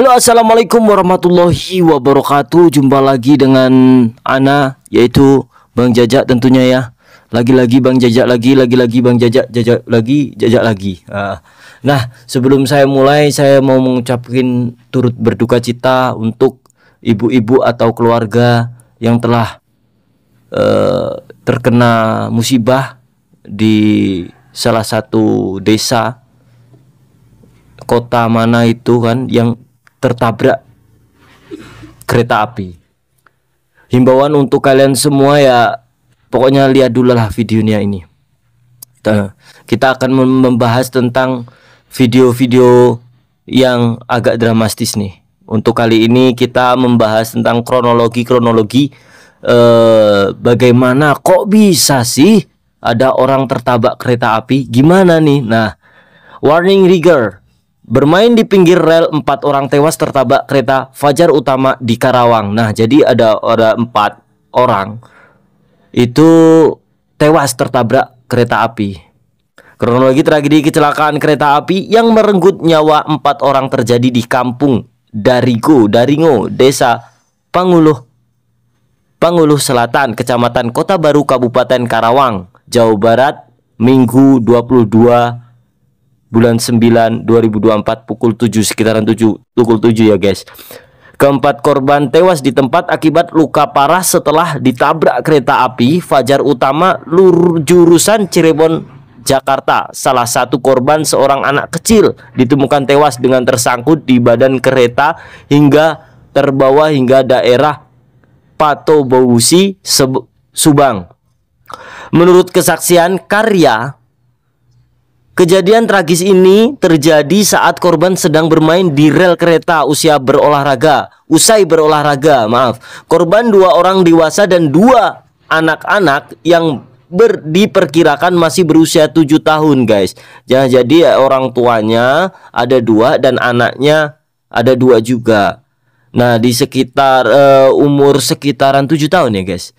Halo assalamualaikum warahmatullahi wabarakatuh Jumpa lagi dengan Ana Yaitu Bang Jajak tentunya ya Lagi-lagi Bang Jajak lagi Lagi-lagi Bang Jajak Jajak lagi Jajak lagi ah. Nah sebelum saya mulai Saya mau mengucapkan turut berduka cita Untuk ibu-ibu atau keluarga Yang telah uh, terkena musibah Di salah satu desa Kota mana itu kan Yang tertabrak kereta api. Himbauan untuk kalian semua ya pokoknya lihat dulu lah videonya ini. Kita, akan membahas tentang video-video yang agak dramatis nih. Untuk kali ini kita membahas tentang kronologi-kronologi eh, bagaimana kok bisa sih ada orang tertabak kereta api? Gimana nih? Nah, warning rigger Bermain di pinggir rel, empat orang tewas tertabrak kereta Fajar Utama di Karawang. Nah, jadi ada ada empat orang itu tewas tertabrak kereta api. Kronologi tragedi kecelakaan kereta api yang merenggut nyawa empat orang terjadi di kampung Darigo, Daringo, Desa Panguluh, Panguluh Selatan, Kecamatan Kota Baru, Kabupaten Karawang, Jawa Barat, Minggu 22 bulan 9 2024 pukul 7 sekitaran 7 pukul 7 ya guys. Keempat korban tewas di tempat akibat luka parah setelah ditabrak kereta api Fajar Utama lur jurusan Cirebon Jakarta. Salah satu korban seorang anak kecil ditemukan tewas dengan tersangkut di badan kereta hingga terbawa hingga daerah Patobousi Subang. Menurut kesaksian Karya Kejadian tragis ini terjadi saat korban sedang bermain di rel kereta usia berolahraga. Usai berolahraga, maaf. Korban dua orang dewasa dan dua anak-anak yang ber, diperkirakan masih berusia tujuh tahun, guys. Jangan jadi ya orang tuanya ada dua dan anaknya ada dua juga. Nah, di sekitar uh, umur sekitaran tujuh tahun ya, guys.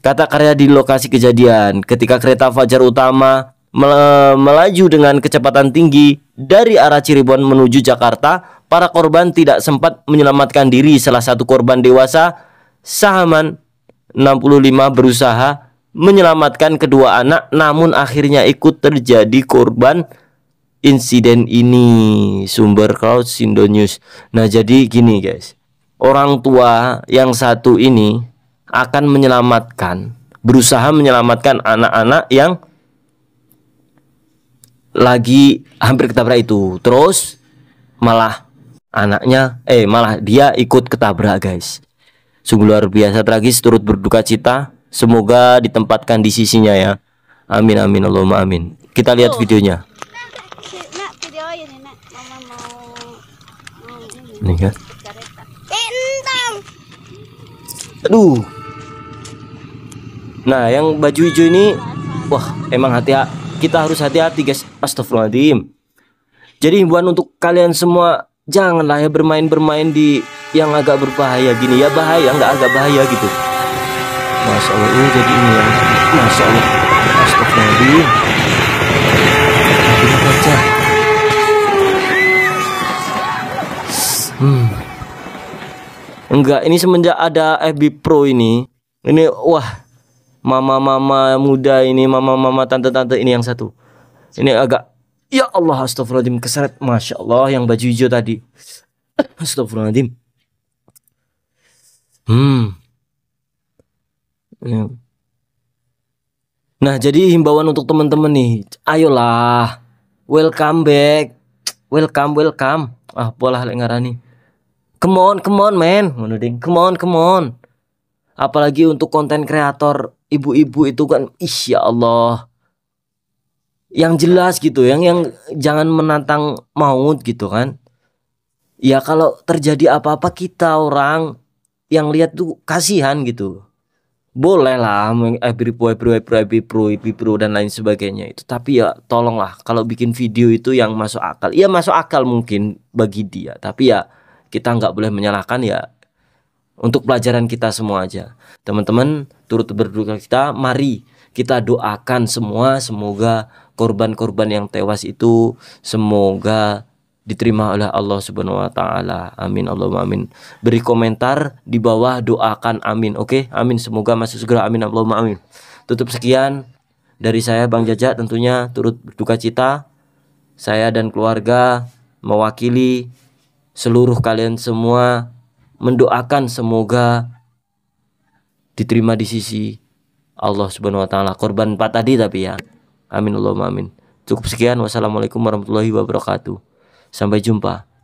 Kata karya di lokasi kejadian, ketika kereta fajar utama Eh, melaju dengan kecepatan tinggi dari arah Cirebon menuju Jakarta, para korban tidak sempat menyelamatkan diri. Salah satu korban dewasa, Sahaman 65 berusaha menyelamatkan kedua anak namun akhirnya ikut terjadi korban insiden ini. Sumber Cloud Sindo News. Nah, jadi gini guys. Orang tua yang satu ini akan menyelamatkan berusaha menyelamatkan anak-anak yang lagi hampir ketabrak itu terus malah anaknya eh malah dia ikut ketabrak guys sungguh luar biasa tragis turut berduka cita semoga ditempatkan di sisinya ya amin amin Allahumma amin kita lihat videonya ini kan aduh nah yang baju hijau ini wah emang hati-hati kita harus hati-hati guys astagfirullahaladzim jadi himbauan untuk kalian semua janganlah ya bermain-bermain di yang agak berbahaya gini ya bahaya nggak agak bahaya gitu Masya Allah ini oh, jadi ini ya Masya Allah Astagfirullahaladzim hmm. Enggak ini semenjak ada FB Pro ini Ini wah mama-mama muda ini, mama-mama tante-tante ini yang satu. Ini agak ya Allah astagfirullahaladzim keseret. Masya Allah yang baju hijau tadi. astagfirullahaladzim. Hmm. Ya. Nah, jadi himbauan untuk teman-teman nih, ayolah. Welcome back. Welcome, welcome. Ah, bolehlah lek ngarani. Come on, come on, man. Come on, come on. Apalagi untuk konten kreator ibu-ibu itu kan ih ya Allah yang jelas gitu yang yang jangan menantang maut gitu kan ya kalau terjadi apa-apa kita orang yang lihat tuh kasihan gitu boleh lah every eh, pro pro pro dan lain sebagainya itu tapi ya tolonglah kalau bikin video itu yang masuk akal ya masuk akal mungkin bagi dia tapi ya kita nggak boleh menyalahkan ya untuk pelajaran kita semua aja. Teman-teman, turut berduka kita, mari kita doakan semua semoga korban-korban yang tewas itu semoga diterima oleh Allah Subhanahu wa taala. Amin Allahumma amin. Beri komentar di bawah doakan amin. Oke, okay? amin semoga masuk segera amin Allahumma amin. Tutup sekian dari saya Bang Jaja tentunya turut berduka cita. Saya dan keluarga mewakili seluruh kalian semua mendoakan semoga diterima di sisi Allah Subhanahu wa taala. Korban pak tadi tapi ya. Amin Allahumma amin. Cukup sekian. Wassalamualaikum warahmatullahi wabarakatuh. Sampai jumpa.